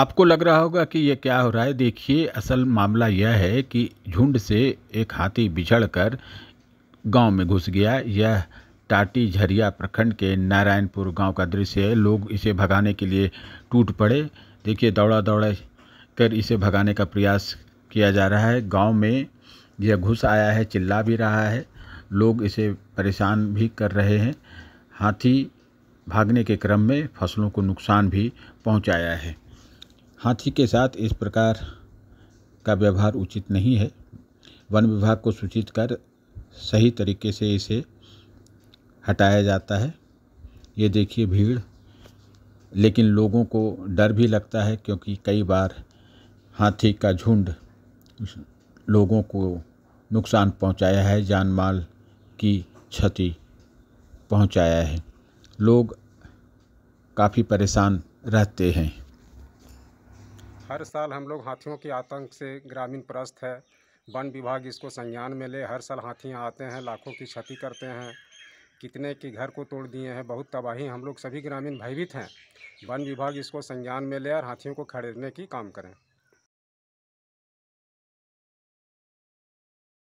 आपको लग रहा होगा कि यह क्या हो रहा है देखिए असल मामला यह है कि झुंड से एक हाथी बिछड़कर गांव में घुस गया यह टाटी झरिया प्रखंड के नारायणपुर गांव का दृश्य है लोग इसे भगाने के लिए टूट पड़े देखिए दौड़ा दौड़ा कर इसे भगाने का प्रयास किया जा रहा है गांव में यह घुस आया है चिल्ला भी रहा है लोग इसे परेशान भी कर रहे हैं हाथी भागने के क्रम में फसलों को नुकसान भी पहुंचाया है हाथी के साथ इस प्रकार का व्यवहार उचित नहीं है वन विभाग को सूचित कर सही तरीके से इसे हटाया जाता है ये देखिए भीड़ लेकिन लोगों को डर भी लगता है क्योंकि कई बार हाथी का झुंड लोगों को नुकसान पहुंचाया है जान माल की क्षति पहुंचाया है लोग काफ़ी परेशान रहते हैं हर साल हम लोग हाथियों के आतंक से ग्रामीण प्रस्त है वन विभाग इसको संज्ञान में ले हर साल हाथियाँ आते हैं लाखों की क्षति करते हैं कितने के घर को तोड़ दिए हैं बहुत तबाही हम लोग सभी ग्रामीण भयभीत हैं वन विभाग इसको संज्ञान में ले और हाथियों को खड़ेरने की काम करें